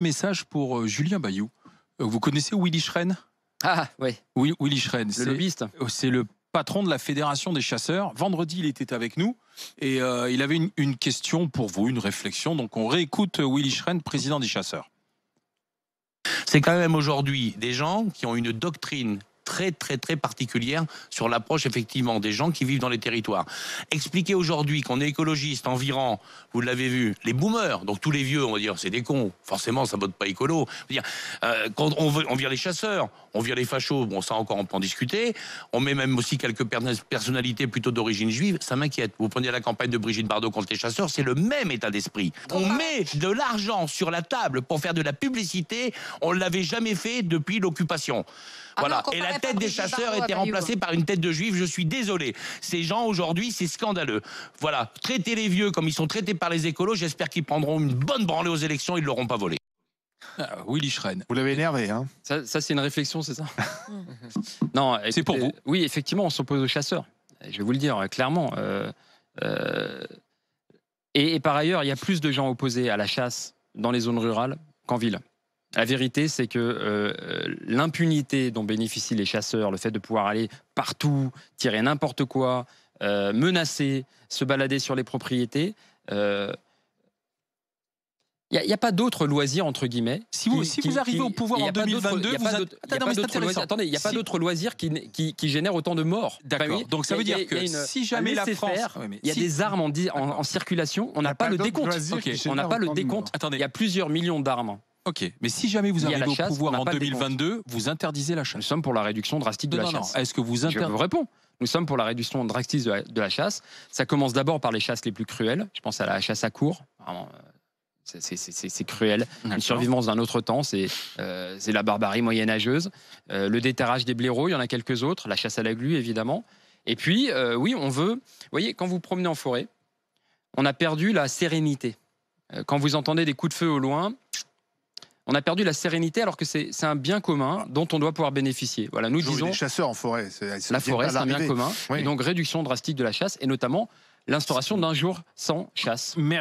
message pour euh, Julien Bayou. Euh, vous connaissez Willy Schren Ah oui. Willy Schren, le euh, C'est le patron de la Fédération des chasseurs. Vendredi, il était avec nous et il avait une, une, question pour vous, une réflexion. Donc on réécoute Willy Schren, président des chasseurs. C'est quand même aujourd'hui des gens qui ont une doctrine très très très particulière sur l'approche effectivement des gens qui vivent dans les territoires. Expliquer aujourd'hui qu'on est écologiste, environ, vous l'avez vu, les boomers, donc tous les vieux, on va dire c'est des cons, forcément ça vote pas écolo. Dire, euh, quand on, veut, on vire les chasseurs, on vire les fachos, bon ça encore on peut en discuter, on met même aussi quelques personnalités plutôt d'origine juive, ça m'inquiète. Vous prenez la campagne de Brigitte Bardot contre les chasseurs, c'est le même état d'esprit. On met de l'argent sur la table pour faire de la publicité, on l'avait jamais fait depuis l'occupation. Ah, voilà. et la tête tête des chasseurs été remplacée par une tête de juif. Je suis désolé. Ces gens aujourd'hui, c'est scandaleux. Voilà, traitez les vieux comme ils sont traités par les écolos. J'espère qu'ils prendront une bonne branlée aux élections. Ils ne l'auront pas volé. Ah, oui, l'Ichren. Vous l'avez énervé, hein Ça, c'est une réflexion, c'est ça mm. Non, c'est pour euh, vous. Oui, effectivement, on s'oppose aux chasseurs. Je vais vous le dire euh, clairement. Euh, et par ailleurs, il y a plus de gens opposés à la chasse dans les zones rurales qu'en ville. La vérité, c'est que euh, l'impunité dont bénéficient les chasseurs, le fait de pouvoir aller partout, tirer n'importe quoi, euh, menacer, se balader sur les propriétés, il euh, n'y a, pas d'autres loisirs, entre guillemets. Si vous, arrivez au pouvoir en 2022, il n'y a pas d'autre loisirs ah loisir qui, génère autant de morts. D'accord. Donc ça veut dire que si jamais la France. il y a des armes en, circulation, on n'a pas, le décompte. On n'a pas le décompte. Il y a plusieurs millions d'armes Ok, mais si jamais vous avez au pouvoir en 2022, vous interdisez la chasse. Nous sommes pour la réduction drastique de la chasse. Est-ce que vous interdisez Je vous réponds. Nous sommes pour la réduction drastique de la, chasse. Ça commence d'abord par les chasses les plus cruelles. Je pense à la chasse à cours. Euh, c'est cruel. Une survivance d'un autre temps, c'est euh, la barbarie moyenâgeuse. Euh, le déterrage des blaireaux, il y en a quelques autres. La chasse à la glu, évidemment. Et puis, oui, on veut. Vous voyez, quand vous promenez en forêt, on a perdu la sérénité. quand vous entendez des coups de feu au loin, on a perdu la sérénité alors que c'est un bien commun dont on doit pouvoir bénéficier. Voilà, nous disons. Les chasseurs en forêt, c'est la forêt, c'est un bien commun. Et donc réduction drastique de la chasse et notamment l'instauration d'un jour sans chasse.